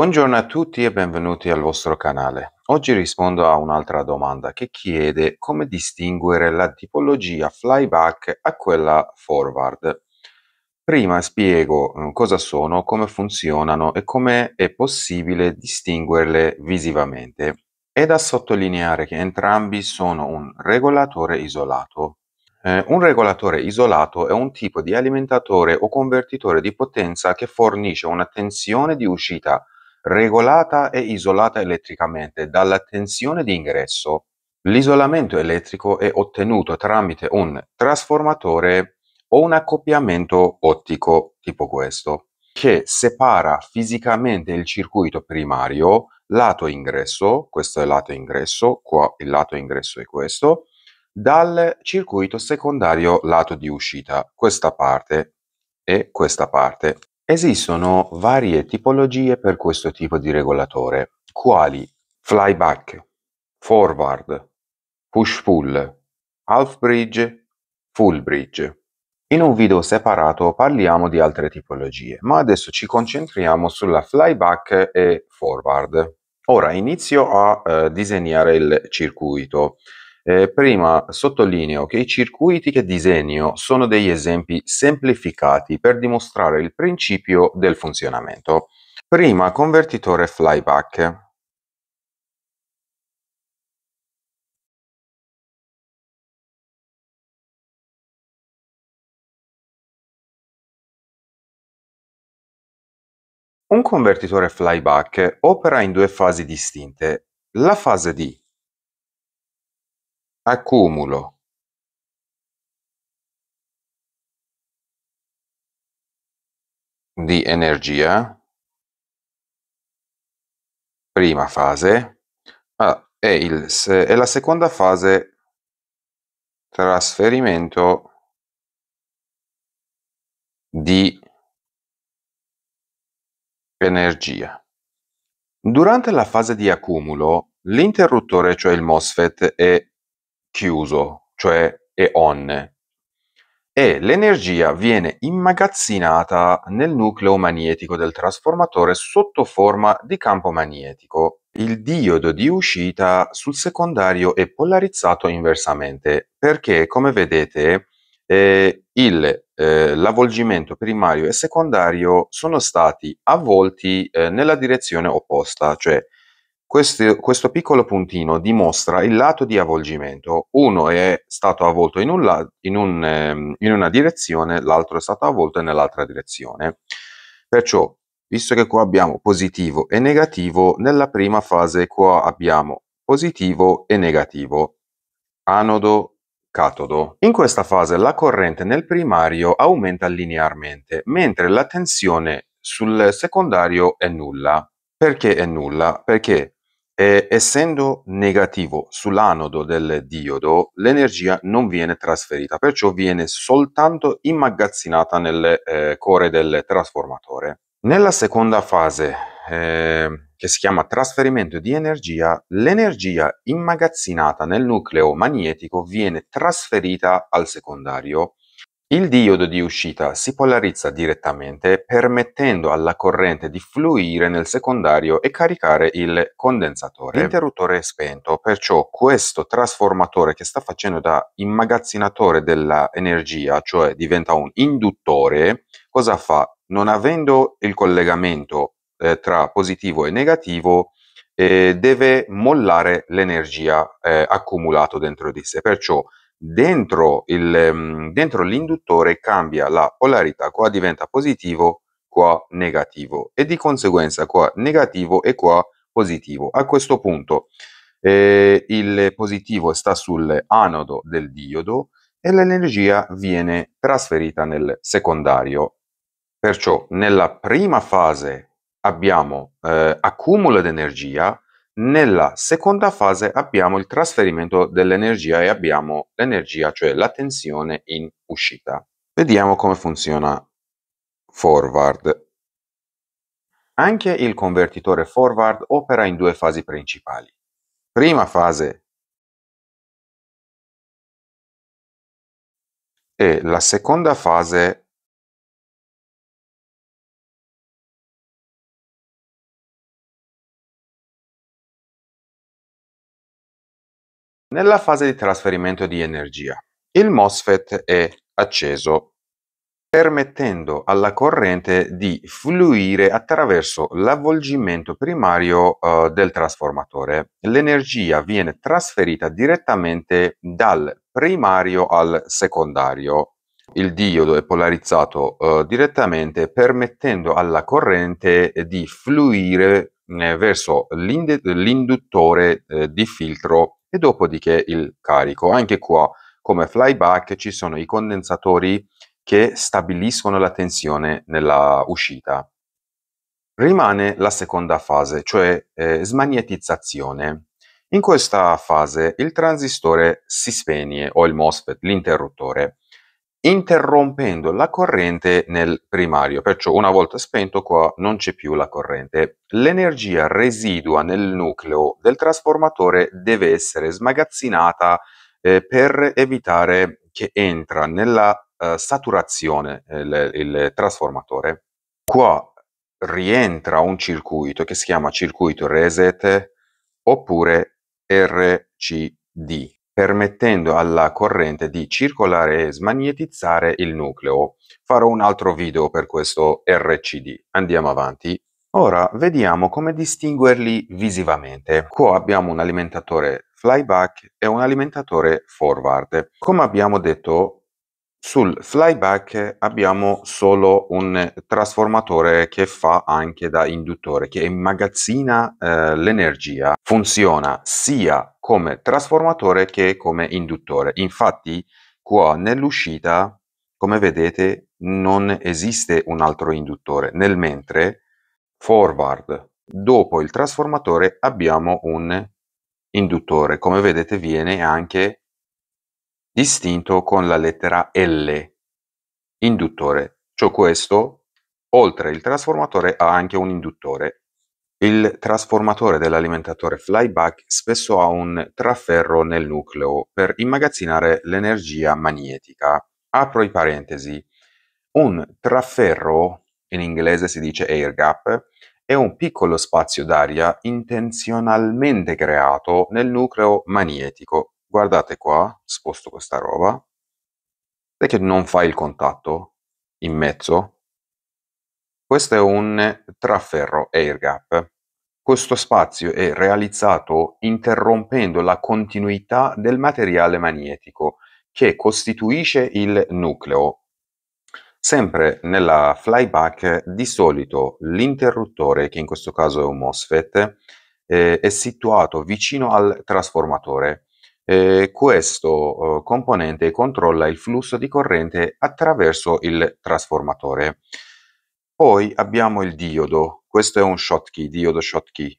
Buongiorno a tutti e benvenuti al vostro canale. Oggi rispondo a un'altra domanda che chiede come distinguere la tipologia flyback a quella forward. Prima spiego mm, cosa sono, come funzionano e come è possibile distinguerle visivamente. È da sottolineare che entrambi sono un regolatore isolato. Eh, un regolatore isolato è un tipo di alimentatore o convertitore di potenza che fornisce una tensione di uscita regolata e isolata elettricamente dalla tensione di ingresso. L'isolamento elettrico è ottenuto tramite un trasformatore o un accoppiamento ottico tipo questo, che separa fisicamente il circuito primario, lato ingresso, questo è lato ingresso, qua il lato ingresso è questo, dal circuito secondario lato di uscita, questa parte e questa parte. Esistono varie tipologie per questo tipo di regolatore, quali flyback, forward, push-pull, half bridge, full bridge. In un video separato parliamo di altre tipologie, ma adesso ci concentriamo sulla flyback e forward. Ora inizio a eh, disegnare il circuito. Eh, prima sottolineo che i circuiti che disegno sono degli esempi semplificati per dimostrare il principio del funzionamento. Prima convertitore flyback. Un convertitore flyback opera in due fasi distinte. La fase di accumulo di energia prima fase ah, e, il, se, e la seconda fase trasferimento di energia. Durante la fase di accumulo, l'interruttore, cioè il MOSFET, è chiuso, cioè eon, e l'energia viene immagazzinata nel nucleo magnetico del trasformatore sotto forma di campo magnetico. Il diodo di uscita sul secondario è polarizzato inversamente perché, come vedete, eh, il, eh, l'avvolgimento primario e secondario sono stati avvolti eh, nella direzione opposta, cioè questo, questo, piccolo puntino dimostra il lato di avvolgimento. Uno è stato avvolto in, un in, un, ehm, in una direzione, l'altro è stato avvolto nell'altra direzione. Perciò, visto che qua abbiamo positivo e negativo, nella prima fase qua abbiamo positivo e negativo, anodo, catodo. In questa fase la corrente nel primario aumenta linearmente, mentre la tensione sul secondario è nulla. Perché è nulla? Perché eh, essendo negativo sull'anodo del diodo, l'energia non viene trasferita, perciò viene soltanto immagazzinata nel eh, core del trasformatore. Nella seconda fase, eh, che si chiama trasferimento di energia, l'energia immagazzinata nel nucleo magnetico viene trasferita al secondario il diodo di uscita si polarizza direttamente permettendo alla corrente di fluire nel secondario e caricare il condensatore. L'interruttore è spento, perciò questo trasformatore che sta facendo da immagazzinatore dell'energia, cioè diventa un induttore, cosa fa? Non avendo il collegamento eh, tra positivo e negativo, eh, deve mollare l'energia eh, accumulata dentro di sé, perciò dentro, il, mm, dentro l'induttore cambia la polarità, qua diventa positivo, qua negativo e di conseguenza qua negativo e qua positivo. A questo punto eh, il positivo sta sul anodo del diodo e l'energia viene trasferita nel secondario. Perciò nella prima fase abbiamo eh, accumulo di energia, nella seconda fase abbiamo il trasferimento dell'energia e abbiamo l'energia, cioè la tensione in uscita. Vediamo come funziona forward. Anche il convertitore forward opera in due fasi principali. Prima fase e la seconda fase Nella fase di trasferimento di energia, il MOSFET è acceso, permettendo alla corrente di fluire attraverso l'avvolgimento primario eh, del trasformatore. L'energia viene trasferita direttamente dal primario al secondario. Il diodo è polarizzato eh, direttamente permettendo alla corrente di fluire eh, verso l'induttore eh, di filtro e dopodiché il carico. Anche qua, come flyback, ci sono i condensatori che stabiliscono la tensione nella uscita. Rimane la seconda fase, cioè eh, smagnetizzazione. In questa fase il transistore si spegne o il MOSFET, l'interruttore, interrompendo la corrente nel primario, perciò una volta spento qua non c'è più la corrente. L'energia residua nel nucleo del trasformatore deve essere smagazzinata eh, per evitare che entra nella eh, saturazione eh, il, il trasformatore. Qua rientra un circuito che si chiama circuito reset oppure RCD permettendo alla corrente di circolare e smagnetizzare il nucleo. Farò un altro video per questo RCD. Andiamo avanti. Ora vediamo come distinguerli visivamente. Qua abbiamo un alimentatore flyback e un alimentatore forward. Come abbiamo detto, sul flyback abbiamo solo un trasformatore che fa anche da induttore, che immagazzina eh, l'energia, funziona sia come trasformatore che come induttore. Infatti qua nell'uscita, come vedete, non esiste un altro induttore, nel mentre forward, dopo il trasformatore abbiamo un induttore, come vedete viene anche distinto con la lettera "L" induttore, Ciò questo oltre il trasformatore ha anche un induttore. Il trasformatore dell'alimentatore flyback spesso ha un traferro nel nucleo per immagazzinare l'energia magnetica. Apro i parentesi. Un traferro, in inglese si dice air gap, è un piccolo spazio d'aria intenzionalmente creato nel nucleo magnetico guardate qua, sposto questa roba, vedete che non fa il contatto in mezzo. Questo è un traferro air gap. Questo spazio è realizzato interrompendo la continuità del materiale magnetico che costituisce il nucleo. Sempre nella flyback di solito l'interruttore, che in questo caso è un MOSFET, eh, è situato vicino al trasformatore eh, questo eh, componente controlla il flusso di corrente attraverso il trasformatore. Poi abbiamo il diodo, questo è un shotkey, diodo Schottky,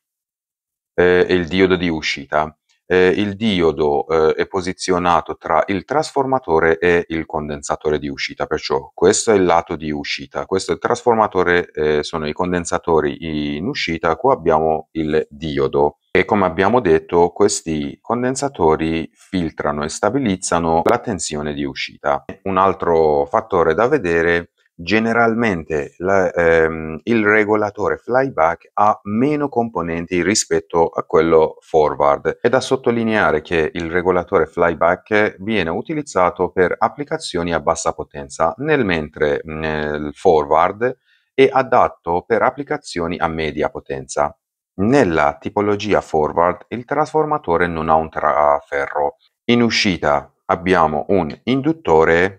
eh, il diodo di uscita eh, il diodo eh, è posizionato tra il trasformatore e il condensatore di uscita, perciò questo è il lato di uscita, questo è il trasformatore, eh, sono i condensatori in uscita, qua abbiamo il diodo e come abbiamo detto questi condensatori filtrano e stabilizzano la tensione di uscita. Un altro fattore da vedere generalmente la, ehm, il regolatore flyback ha meno componenti rispetto a quello forward. È da sottolineare che il regolatore flyback viene utilizzato per applicazioni a bassa potenza, nel mentre eh, il forward è adatto per applicazioni a media potenza. Nella tipologia forward il trasformatore non ha un traferro. In uscita abbiamo un induttore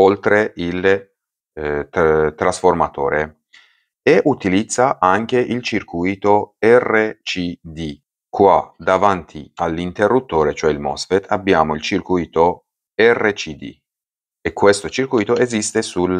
oltre il eh, tr- trasformatore e utilizza anche il circuito RCD. Qua davanti all'interruttore, cioè il MOSFET, abbiamo il circuito RCD e questo circuito esiste sul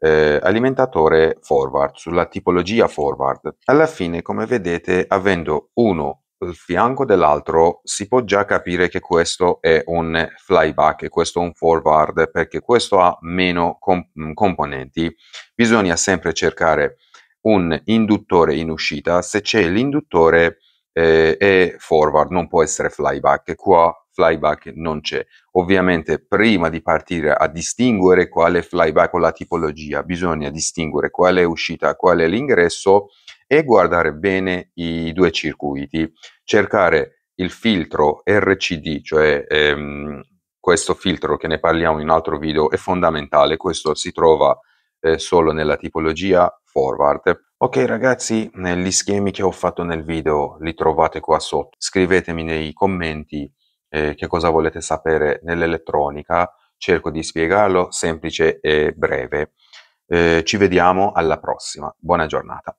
eh, alimentatore forward, sulla tipologia forward. Alla fine, come vedete, avendo uno fianco dell'altro si può già capire che questo è un flyback e questo è un forward perché questo ha meno comp mm, componenti bisogna sempre cercare un induttore in uscita se c'è l'induttore eh, è forward non può essere flyback qua flyback non c'è ovviamente prima di partire a distinguere quale flyback o la tipologia bisogna distinguere quale è uscita quale è l'ingresso e guardare bene i due circuiti, cercare il filtro RCD, cioè ehm, questo filtro che ne parliamo in un altro video è fondamentale, questo si trova eh, solo nella tipologia forward. Ok ragazzi, gli schemi che ho fatto nel video li trovate qua sotto, scrivetemi nei commenti eh, che cosa volete sapere nell'elettronica, cerco di spiegarlo semplice e breve. Eh, ci vediamo alla prossima, buona giornata.